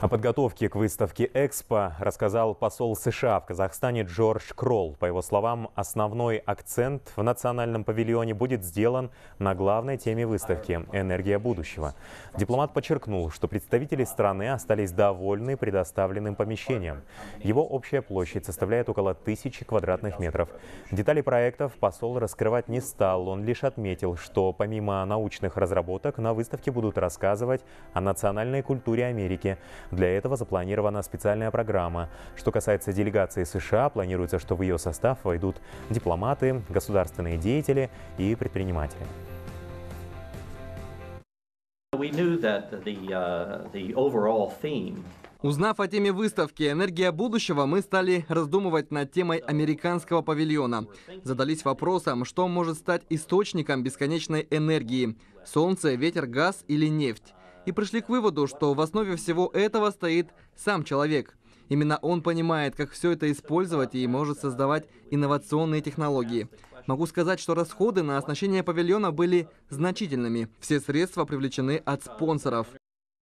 О подготовке к выставке «Экспо» рассказал посол США в Казахстане Джордж Кролл. По его словам, основной акцент в национальном павильоне будет сделан на главной теме выставки – «Энергия будущего». Дипломат подчеркнул, что представители страны остались довольны предоставленным помещением. Его общая площадь составляет около тысячи квадратных метров. Детали проектов посол раскрывать не стал. Он лишь отметил, что помимо научных разработок на выставке будут рассказывать о национальной культуре Америки – для этого запланирована специальная программа. Что касается делегации США, планируется, что в ее состав войдут дипломаты, государственные деятели и предприниматели. Uh, Узнав о теме выставки «Энергия будущего», мы стали раздумывать над темой американского павильона. Задались вопросом, что может стать источником бесконечной энергии – солнце, ветер, газ или нефть и пришли к выводу, что в основе всего этого стоит сам человек. Именно он понимает, как все это использовать и может создавать инновационные технологии. Могу сказать, что расходы на оснащение павильона были значительными. Все средства привлечены от спонсоров.